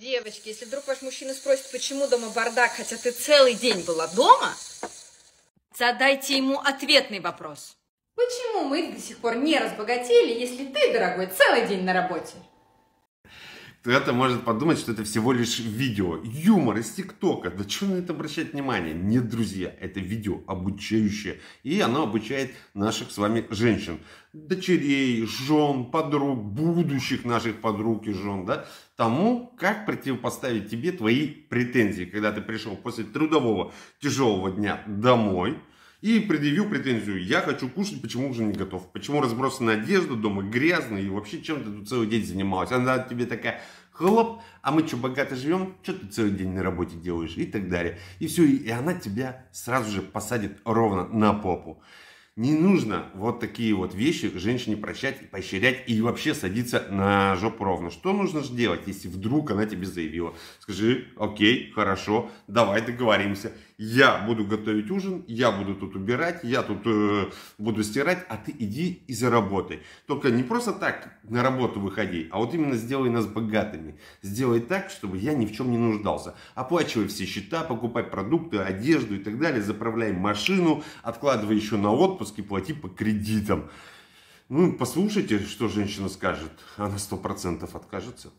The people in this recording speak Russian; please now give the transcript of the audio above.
Девочки, если вдруг ваш мужчина спросит, почему дома бардак, хотя ты целый день была дома, задайте ему ответный вопрос. Почему мы до сих пор не разбогатели, если ты, дорогой, целый день на работе? кто-то может подумать, что это всего лишь видео. Юмор из ТикТока. Да что на это обращать внимание? Нет, друзья, это видео обучающее. И оно обучает наших с вами женщин. Дочерей, жен, подруг, будущих наших подруг и жен, да? Тому, как противопоставить тебе твои претензии, когда ты пришел после трудового тяжелого дня домой – и предъявил претензию. Я хочу кушать, почему уже не готов? Почему разбросана одежда дома, грязно и вообще чем ты тут целый день занималась? Она тебе такая, хлоп, а мы что, богато живем? Что ты целый день на работе делаешь? И так далее. И все, и она тебя сразу же посадит ровно на попу. Не нужно вот такие вот вещи женщине прощать и поощрять и вообще садиться на жопу ровно. Что нужно же делать, если вдруг она тебе заявила? Скажи, окей, хорошо, давай договоримся я буду готовить ужин, я буду тут убирать, я тут э, буду стирать, а ты иди и заработай. Только не просто так на работу выходи, а вот именно сделай нас богатыми. Сделай так, чтобы я ни в чем не нуждался. Оплачивай все счета, покупай продукты, одежду и так далее, заправляй машину, откладывай еще на отпуск и плати по кредитам. Ну, послушайте, что женщина скажет. Она сто откажется.